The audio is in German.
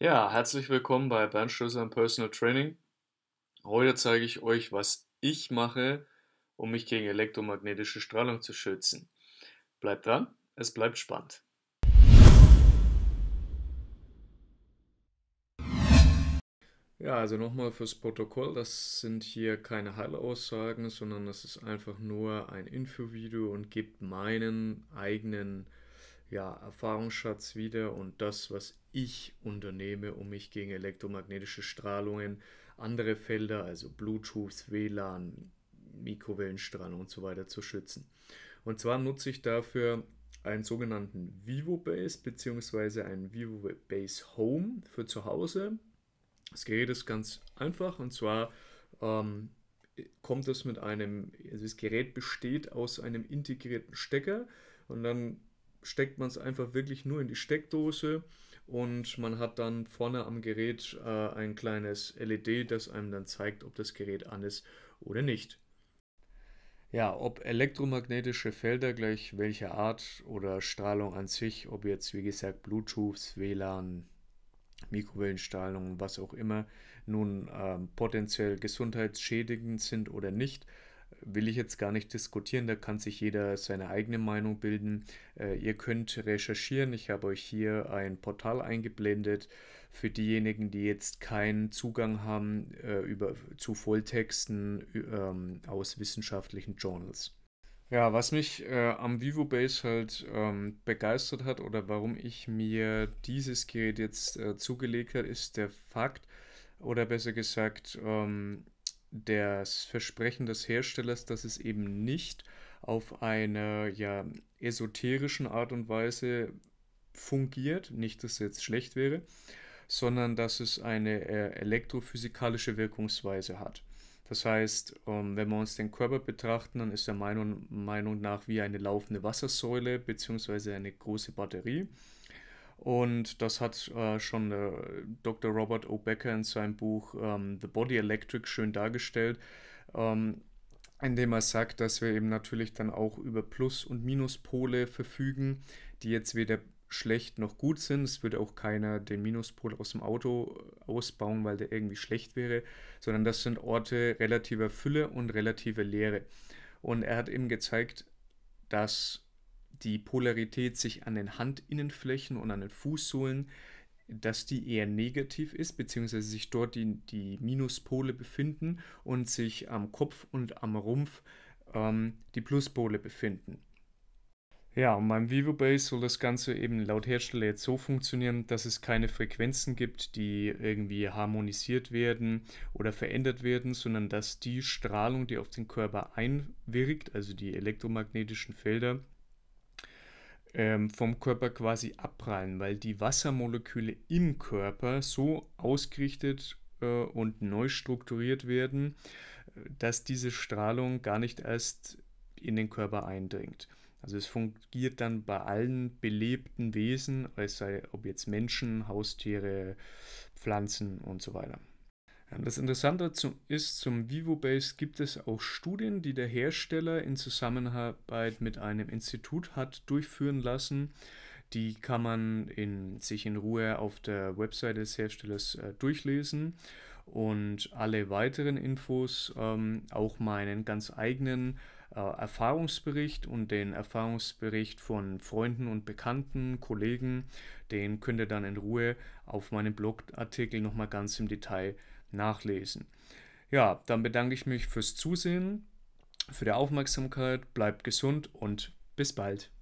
Ja, herzlich willkommen bei Bernstößer Personal Training. Heute zeige ich euch, was ich mache, um mich gegen elektromagnetische Strahlung zu schützen. Bleibt dran, es bleibt spannend. Ja, also nochmal fürs Protokoll, das sind hier keine Heilaussagen, sondern das ist einfach nur ein Infovideo und gibt meinen eigenen ja, Erfahrungsschatz wieder und das, was ich unternehme, um mich gegen elektromagnetische Strahlungen, andere Felder, also Bluetooth, WLAN, Mikrowellenstrahlung und so weiter zu schützen. Und zwar nutze ich dafür einen sogenannten Vivo Base bzw. einen Vivo Base Home für zu Hause. Das Gerät ist ganz einfach und zwar ähm, kommt es mit einem, also das Gerät besteht aus einem integrierten Stecker und dann steckt man es einfach wirklich nur in die Steckdose und man hat dann vorne am Gerät äh, ein kleines LED, das einem dann zeigt, ob das Gerät an ist oder nicht. Ja, ob elektromagnetische Felder gleich welcher Art oder Strahlung an sich, ob jetzt wie gesagt Bluetooth, WLAN, Mikrowellenstrahlung, was auch immer, nun äh, potenziell gesundheitsschädigend sind oder nicht, will ich jetzt gar nicht diskutieren, da kann sich jeder seine eigene Meinung bilden. Äh, ihr könnt recherchieren, ich habe euch hier ein Portal eingeblendet für diejenigen, die jetzt keinen Zugang haben äh, über, zu Volltexten ähm, aus wissenschaftlichen Journals. Ja, was mich äh, am VivoBase halt ähm, begeistert hat oder warum ich mir dieses Gerät jetzt äh, zugelegt habe, ist der Fakt, oder besser gesagt, ähm, das Versprechen des Herstellers, dass es eben nicht auf einer ja, esoterischen Art und Weise fungiert, nicht dass es jetzt schlecht wäre, sondern dass es eine äh, elektrophysikalische Wirkungsweise hat. Das heißt, ähm, wenn wir uns den Körper betrachten, dann ist er meiner Meinung nach wie eine laufende Wassersäule bzw. eine große Batterie. Und das hat äh, schon äh, Dr. Robert O. Becker in seinem Buch ähm, The Body Electric schön dargestellt, ähm, indem er sagt, dass wir eben natürlich dann auch über Plus- und Minuspole verfügen, die jetzt weder schlecht noch gut sind. Es würde auch keiner den Minuspol aus dem Auto ausbauen, weil der irgendwie schlecht wäre, sondern das sind Orte relativer Fülle und relativer Leere. Und er hat eben gezeigt, dass die Polarität sich an den Handinnenflächen und an den Fußsohlen, dass die eher negativ ist, beziehungsweise sich dort die, die Minuspole befinden und sich am Kopf und am Rumpf ähm, die Pluspole befinden. Ja, und beim Vivo Bass soll das Ganze eben laut Hersteller jetzt so funktionieren, dass es keine Frequenzen gibt, die irgendwie harmonisiert werden oder verändert werden, sondern dass die Strahlung, die auf den Körper einwirkt, also die elektromagnetischen Felder, ähm, vom Körper quasi abprallen, weil die Wassermoleküle im Körper so ausgerichtet äh, und neu strukturiert werden, äh, dass diese Strahlung gar nicht erst in den Körper eindringt. Also es fungiert dann bei allen belebten Wesen, es sei ob jetzt Menschen, Haustiere, Pflanzen und so weiter. Das Interessante ist, zum VivoBase gibt es auch Studien, die der Hersteller in Zusammenarbeit mit einem Institut hat durchführen lassen. Die kann man in, sich in Ruhe auf der Website des Herstellers äh, durchlesen. Und alle weiteren Infos, ähm, auch meinen ganz eigenen äh, Erfahrungsbericht und den Erfahrungsbericht von Freunden und Bekannten, Kollegen, den könnt ihr dann in Ruhe auf meinem Blogartikel nochmal ganz im Detail lesen nachlesen. Ja, dann bedanke ich mich fürs Zusehen, für die Aufmerksamkeit, bleibt gesund und bis bald.